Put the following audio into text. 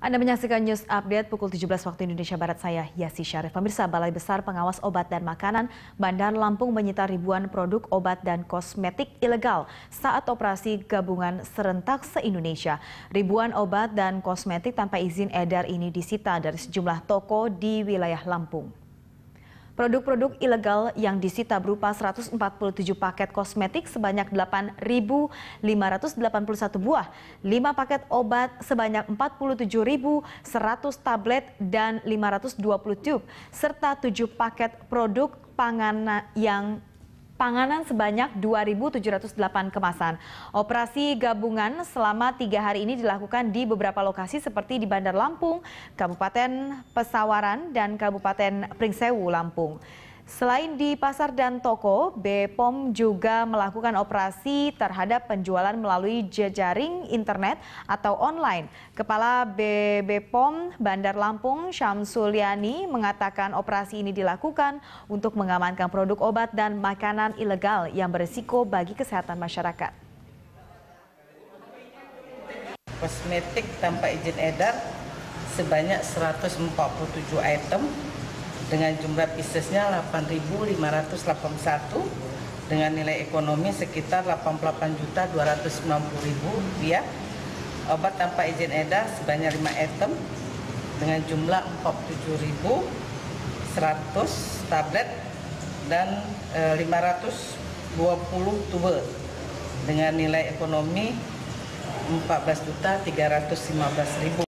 Anda menyaksikan news update pukul 17 waktu Indonesia Barat saya, Yasi Syarif. Pemirsa Balai Besar Pengawas Obat dan Makanan Bandar Lampung menyita ribuan produk obat dan kosmetik ilegal saat operasi gabungan serentak se-Indonesia. Ribuan obat dan kosmetik tanpa izin edar ini disita dari sejumlah toko di wilayah Lampung. Produk-produk ilegal yang disita berupa 147 paket kosmetik sebanyak 8.581 buah, 5 paket obat sebanyak 47.100 tablet dan 520 tube, serta 7 paket produk pangan yang panganan sebanyak 2.708 kemasan. Operasi gabungan selama tiga hari ini dilakukan di beberapa lokasi seperti di Bandar Lampung, Kabupaten Pesawaran, dan Kabupaten Pringsewu, Lampung. Selain di pasar dan toko, BPOM juga melakukan operasi terhadap penjualan melalui jejaring internet atau online. Kepala BPOM Bandar Lampung Syamsuliani mengatakan operasi ini dilakukan untuk mengamankan produk obat dan makanan ilegal yang berisiko bagi kesehatan masyarakat. Kosmetik tanpa izin edar sebanyak 147 item dengan jumlah piecesnya 8.581 dengan nilai ekonomi sekitar 88.290.000 rupiah obat tanpa izin edar sebanyak 5 item dengan jumlah 47.100 tablet dan e, eh, 520 tube dengan nilai ekonomi 14.315.000